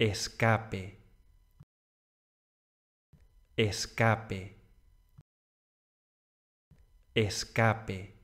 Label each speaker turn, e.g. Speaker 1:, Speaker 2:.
Speaker 1: escape, escape, escape.